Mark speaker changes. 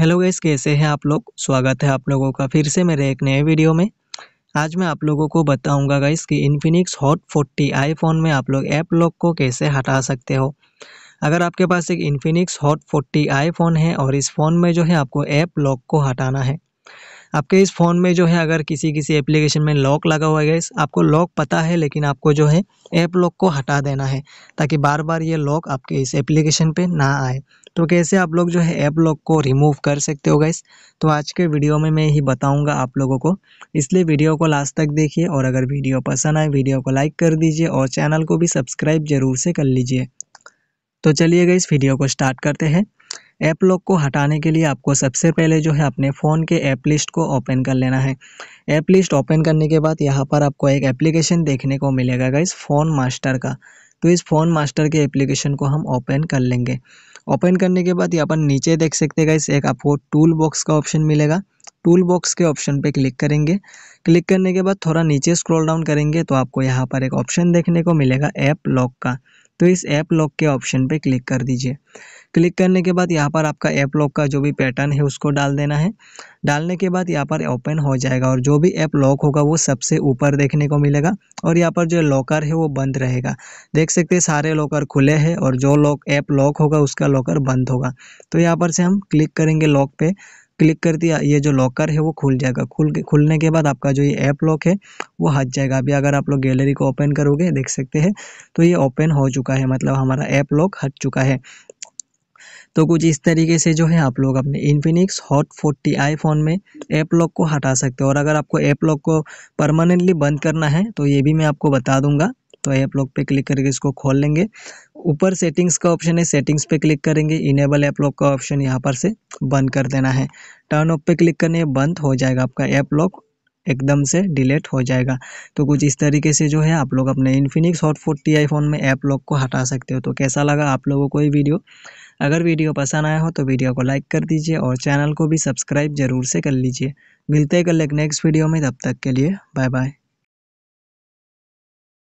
Speaker 1: hello guys कैसे हैं आप लोग स्वागत है आप लोगों का फिर से मेरे एक नए वीडियो में आज मैं आप लोगों को बताऊंगा गैस कि इन्फिनिक्स हॉट 40 आईफोन में आप लोग ऐप लॉक को कैसे हटा सकते हो अगर आपके पास एक इन्फिनिक्स हॉट 40 आईफोन है और इस फ़ोन में जो है आपको ऐप लॉक को हटाना है आपके इस फ़ोन में जो है अगर किसी किसी एप्लीकेशन में लॉक लगा हुआ है गैस आपको लॉक पता है लेकिन आपको जो है ऐप लॉक को हटा देना है ताकि बार बार ये लॉक आपके इस एप्लीकेशन पे ना आए तो कैसे आप लोग जो है ऐप लॉक को रिमूव कर सकते हो गैस तो आज के वीडियो में मैं ही बताऊँगा आप लोगों को इसलिए वीडियो को लास्ट तक देखिए और अगर वीडियो पसंद आए वीडियो को लाइक कर दीजिए और चैनल को भी सब्सक्राइब ज़रूर से कर लीजिए तो चलिए गई इस वीडियो को स्टार्ट करते हैं ऐप लॉक को हटाने के लिए आपको सबसे पहले जो है अपने फ़ोन के ऐप लिस्ट को ओपन कर लेना है ऐप लिस्ट ओपन करने के बाद यहाँ पर आपको एक एप्लीकेशन देखने को मिलेगा गाइस फ़ोन मास्टर का तो इस फ़ोन मास्टर के एप्लीकेशन को हम ओपन कर लेंगे ओपन करने के बाद यहाँ पर नीचे देख सकते हैं गाइस एक आपको टूल बॉक्स का ऑप्शन मिलेगा टूल बॉक्स के ऑप्शन पे क्लिक करेंगे क्लिक करने के बाद थोड़ा नीचे स्क्रॉल डाउन करेंगे तो आपको यहाँ पर एक ऑप्शन देखने को मिलेगा ऐप लॉक का तो इस ऐप लॉक के ऑप्शन पे क्लिक कर दीजिए क्लिक करने के बाद यहाँ पर आपका ऐप लॉक का जो भी पैटर्न है उसको डाल देना है डालने के बाद यहाँ पर ओपन हो जाएगा और जो भी ऐप लॉक होगा वो सबसे ऊपर देखने को मिलेगा और यहाँ पर जो लॉकर है वो बंद रहेगा देख सकते हैं सारे लॉकर खुले हैं और जो लॉक ऐप लॉक होगा उसका लॉकर बंद होगा तो यहाँ पर से हम क्लिक करेंगे लॉक पे क्लिक कर दिया ये जो लॉकर है वो खुल जाएगा खुल के खुलने के बाद आपका जो ये ऐप लॉक है वो हट जाएगा अभी अगर आप लोग गैलरी को ओपन करोगे देख सकते हैं तो ये ओपन हो चुका है मतलब हमारा ऐप लॉक हट चुका है तो कुछ इस तरीके से जो है आप लोग अपने Infinix hot forty i phone में ऐप लॉक को हटा सकते हो और अगर आपको ऐप लॉक को परमानेंटली बंद करना है तो ये भी मैं आपको बता दूंगा तो ऐप लॉक पे क्लिक करके इसको खोल लेंगे ऊपर सेटिंग्स का ऑप्शन है सेटिंग्स पे क्लिक करेंगे इनेबल ऐप लॉक का ऑप्शन यहाँ पर से बंद कर देना है टर्न ऑफ पे क्लिक करने बंद हो जाएगा आपका ऐप लॉक एकदम से डिलीट हो जाएगा तो कुछ इस तरीके से जो है आप लोग अपने इन्फिनिक्स हॉट फोर्टी आई में ऐप लॉक को हटा सकते हो तो कैसा लगा आप लोगों को ये वीडियो अगर वीडियो पसंद आया हो तो वीडियो को लाइक कर दीजिए और चैनल को भी सब्सक्राइब जरूर से कर लीजिए मिलते हैं कल एक नेक्स्ट वीडियो में तब तक के लिए बाय बाय